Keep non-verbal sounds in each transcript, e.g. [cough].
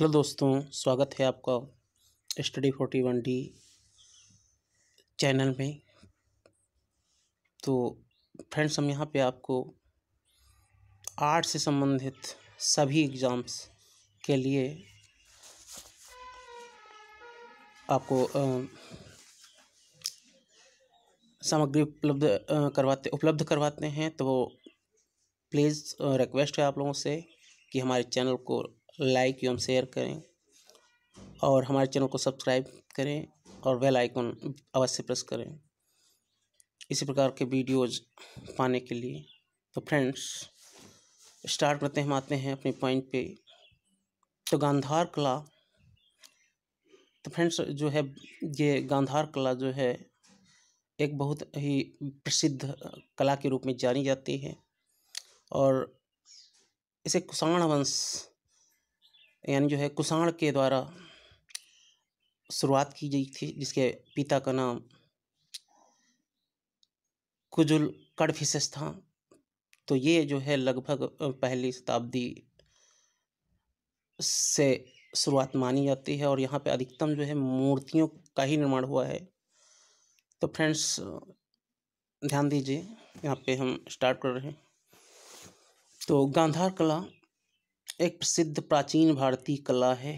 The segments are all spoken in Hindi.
हेलो दोस्तों स्वागत है आपका study forty one D channel में तो फ्रेंड्स हम यहाँ पे आपको आर्ट से संबंधित सभी एग्ज़ाम्स के लिए आपको सामग्री उपलब्ध करवाते उपलब्ध करवाते हैं तो प्लीज़ रिक्वेस्ट है आप लोगों से कि हमारे चैनल को लाइक एवं शेयर करें और हमारे चैनल को सब्सक्राइब करें और बेल आइकन अवश्य प्रेस करें इसी प्रकार के वीडियोज पाने के लिए तो फ्रेंड्स स्टार्ट करते हम आते हैं अपने पॉइंट पे तो गांधार कला तो फ्रेंड्स जो है ये गांधार कला जो है एक बहुत ही प्रसिद्ध कला के रूप में जानी जाती है और इसे कुषाण वंश यानी जो है कुषाण के द्वारा शुरुआत की गई थी जिसके पिता का नाम कुजुल कडफिशस था तो ये जो है लगभग पहली शताब्दी से शुरुआत मानी जाती है और यहाँ पे अधिकतम जो है मूर्तियों का ही निर्माण हुआ है तो फ्रेंड्स ध्यान दीजिए यहाँ पे हम स्टार्ट कर रहे हैं तो गांधार कला एक प्रसिद्ध प्राचीन भारतीय कला है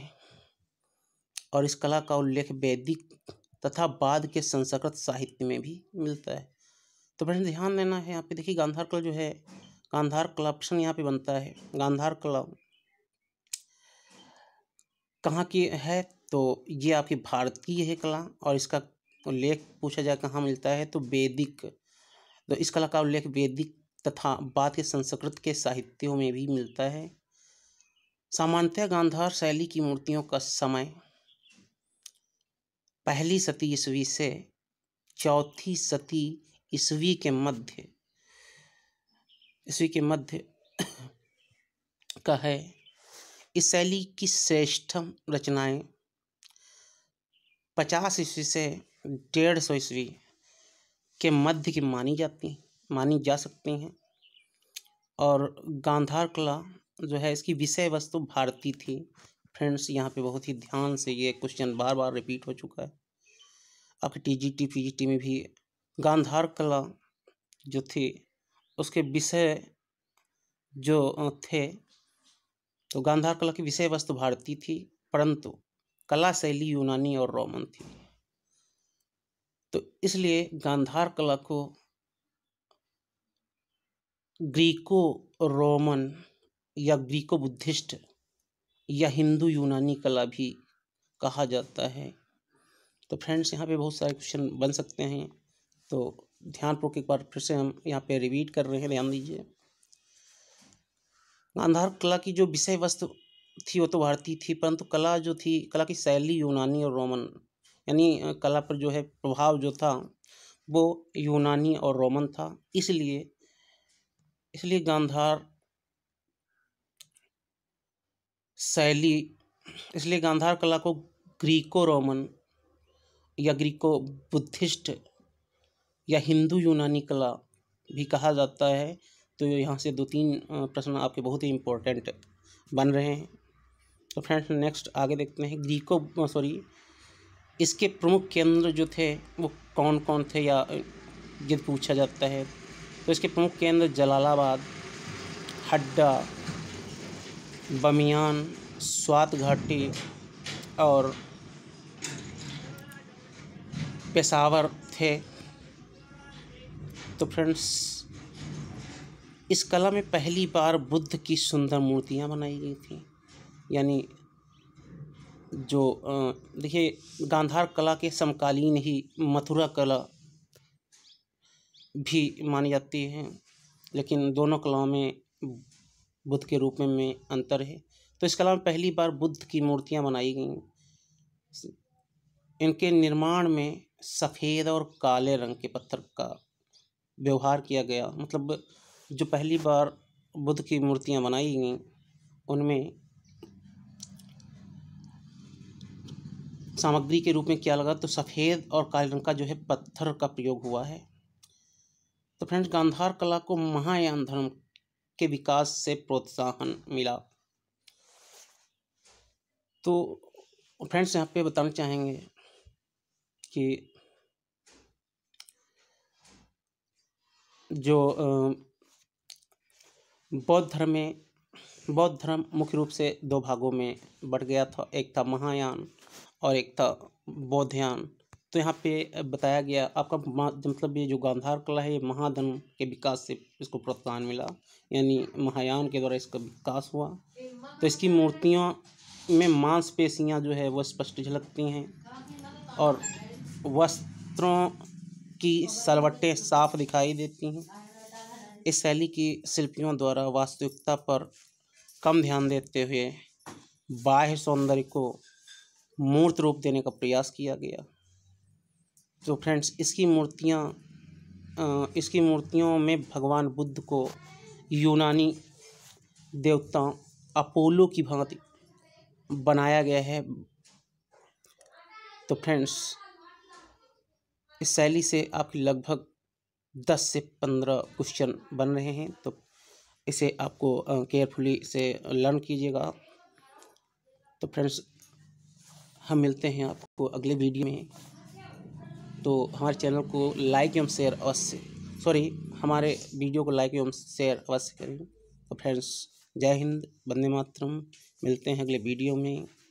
और इस कला का उल्लेख वैदिक तथा बाद के संस्कृत साहित्य में भी मिलता है तो प्रश्न ध्यान देना है यहाँ पे देखिए गांधार कला जो है गांधार कला प्रश्न यहाँ पे बनता है गांधार कला कहाँ की है तो ये आपकी भारतीय है कला और इसका उल्लेख पूछा जाए कहाँ मिलता है तो वैदिक तो इस कला का उल्लेख वैदिक तथा बाद के संस्कृत के साहित्यों में भी मिलता है सामान्यतः गांधार शैली की मूर्तियों का समय पहली सती ईस्वी से चौथी सती ईस्वी के मध्य ईस्वी के मध्य [coughs] का है इस शैली की श्रेष्ठम रचनाएं पचास ईस्वी से डेढ़ सौ ईस्वी के मध्य की मानी जाती मानी जा सकती हैं और गांधार कला जो है इसकी विषय वस्तु तो भारती थी फ्रेंड्स यहाँ पे बहुत ही ध्यान से ये क्वेश्चन बार बार रिपीट हो चुका है आपके T G T P G T में भी गांधार कला जो थी उसके विषय जो थे तो गांधार कला की विषय वस्तु तो भारतीय थी परंतु कला शैली यूनानी और रोमन थी तो इसलिए गांधार कला को ग्रीको रोमन या ग्रीको बुद्धिस्ट या हिंदू यूनानी कला भी कहा जाता है तो फ्रेंड्स यहाँ पे बहुत सारे क्वेश्चन बन सकते हैं तो ध्यानपूर्वक एक बार फिर से हम यहाँ पे रिपीट कर रहे हैं ध्यान दीजिए गांधार कला की जो विषय वस्तु थी वो तो भारतीय थी परंतु कला जो थी कला की शैली यूनानी और रोमन यानी कला पर जो है प्रभाव जो था वो यूनानी और रोमन था इसलिए इसलिए गांधार शैली इसलिए गांधार कला को ग्रीको रोमन या ग्रीको बुद्धिस्ट या हिंदू यूनानी कला भी कहा जाता है तो यहाँ से दो तीन प्रश्न आपके बहुत ही इम्पोर्टेंट बन रहे हैं तो फ्रेंड्स नेक्स्ट आगे देखते हैं ग्रीको सॉरी इसके प्रमुख केंद्र जो थे वो कौन कौन थे या यदि पूछा जाता है तो इसके प्रमुख केंद्र जलालाबाद हड्डा बमियान स्वात घाटी और पेशावर थे तो फ्रेंड्स इस कला में पहली बार बुद्ध की सुंदर मूर्तियाँ बनाई गई थी यानी जो देखिए गांधार कला के समकालीन ही मथुरा कला भी मानी जाती है लेकिन दोनों कलाओं में बुद्ध के रूप में में अंतर है तो इस कला में पहली बार बुद्ध की मूर्तियाँ बनाई गई इनके निर्माण में सफ़ेद और काले रंग के पत्थर का व्यवहार किया गया मतलब जो पहली बार बुद्ध की मूर्तियाँ बनाई गई उनमें सामग्री के रूप में क्या लगा तो सफ़ेद और काले रंग का जो है पत्थर का प्रयोग हुआ है तो फ्रेंड्स गांधार कला को महायान धर्म के विकास से प्रोत्साहन मिला तो फ्रेंड्स यहाँ पे बताना चाहेंगे कि जो बौद्ध धर्म में बौद्ध धर्म मुख्य रूप से दो भागों में बढ़ गया था एक था महायान और एक था बौद्धयान तो यहाँ पे बताया गया आपका मतलब ये जो गांधार कला है ये महाधन के विकास से इसको प्रोत्साहन मिला यानी महायान के द्वारा इसका विकास हुआ तो इसकी मूर्तियों में मांसपेशियाँ जो है वह स्पष्ट झलकती हैं और वस्त्रों की सलवटें साफ दिखाई देती हैं इस शैली की शिल्पियों द्वारा वास्तविकता पर कम ध्यान देते हुए बाह्य सौंदर्य को मूर्त रूप देने का प्रयास किया गया तो फ्रेंड्स इसकी मूर्तियाँ इसकी मूर्तियों में भगवान बुद्ध को यूनानी देवता अपोलो की भांति बनाया गया है तो फ्रेंड्स इस शैली से आपकी लगभग दस से पंद्रह क्वेश्चन बन रहे हैं तो इसे आपको केयरफुली से लर्न कीजिएगा तो फ्रेंड्स हम मिलते हैं आपको अगले वीडियो में तो हमारे चैनल को लाइक एवं शेयर अवश्य सॉरी हमारे वीडियो को लाइक एवं शेयर अवश्य करें तो फ्रेंड्स जय हिंद बंदे मातरम मिलते हैं अगले वीडियो में